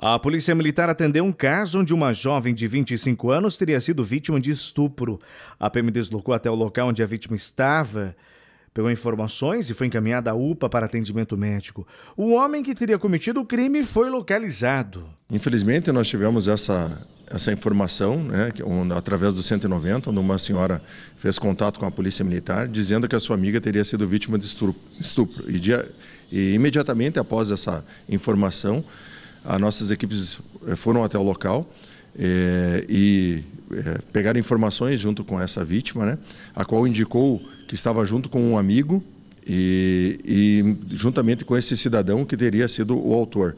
A Polícia Militar atendeu um caso onde uma jovem de 25 anos teria sido vítima de estupro. A PM deslocou até o local onde a vítima estava, pegou informações e foi encaminhada à UPA para atendimento médico. O homem que teria cometido o crime foi localizado. Infelizmente, nós tivemos essa, essa informação, né, através do 190, onde uma senhora fez contato com a Polícia Militar, dizendo que a sua amiga teria sido vítima de estupro. E, e imediatamente após essa informação, as nossas equipes eh, foram até o local é, e é, pegaram informações junto com essa vítima, né, a qual indicou que estava junto com um amigo e, e juntamente com esse cidadão que teria sido o autor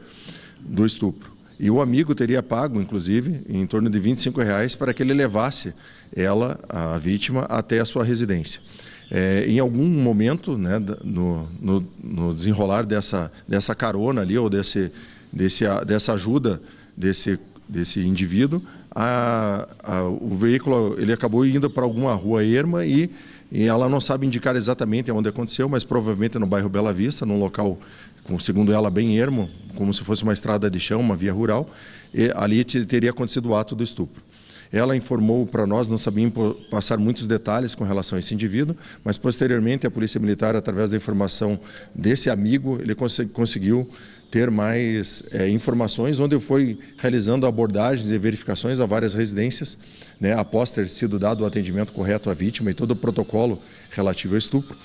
do estupro. E o amigo teria pago, inclusive, em torno de 25 reais para que ele levasse ela, a vítima, até a sua residência. É, em algum momento, né, no, no, no, desenrolar dessa, dessa carona ali, ou desse, desse, dessa ajuda desse, desse indivíduo, a, a, o veículo ele acabou indo para alguma rua erma e, e, ela não sabe indicar exatamente onde aconteceu, mas provavelmente no bairro Bela Vista, num local, segundo ela, bem ermo, como se fosse uma estrada de chão, uma via rural, ali teria acontecido o ato do estupro. Ela informou para nós, não sabíamos passar muitos detalhes com relação a esse indivíduo, mas posteriormente a Polícia Militar, através da informação desse amigo, ele conseguiu ter mais é, informações, onde eu fui realizando abordagens e verificações a várias residências, né, após ter sido dado o atendimento correto à vítima e todo o protocolo relativo ao estupro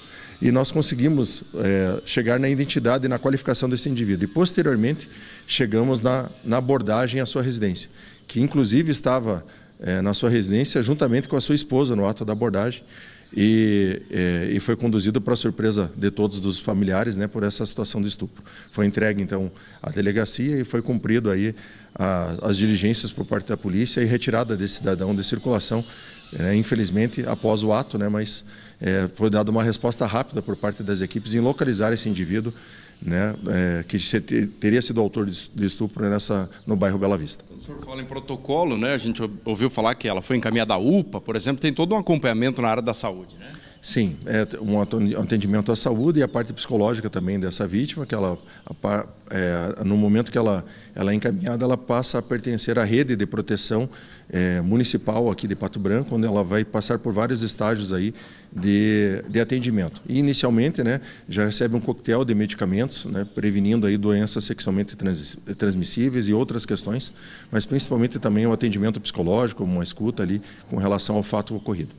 e nós conseguimos é, chegar na identidade e na qualificação desse indivíduo. E posteriormente chegamos na, na abordagem à sua residência, que inclusive estava é, na sua residência juntamente com a sua esposa no ato da abordagem. E, é, e foi conduzido para surpresa de todos os familiares, né, por essa situação de estupro. Foi entregue então à delegacia e foi cumprido aí a, as diligências por parte da polícia e retirada desse cidadão de circulação, né, infelizmente após o ato, né, mas é, foi dada uma resposta rápida por parte das equipes em localizar esse indivíduo né, é, que teria sido autor de estupro nessa, no bairro Bela Vista. Quando o senhor fala em protocolo, né, a gente ouviu falar que ela foi encaminhada à UPA, por exemplo, tem todo um acompanhamento na área da saúde, né? Sim, é um atendimento à saúde e a parte psicológica também dessa vítima, que ela, é, no momento que ela, ela é encaminhada, ela passa a pertencer à rede de proteção é, municipal aqui de Pato Branco, onde ela vai passar por vários estágios aí de, de atendimento. E inicialmente, né, já recebe um coquetel de medicamentos, né, prevenindo aí doenças sexualmente trans, transmissíveis e outras questões, mas principalmente também o atendimento psicológico, uma escuta ali com relação ao fato ocorrido.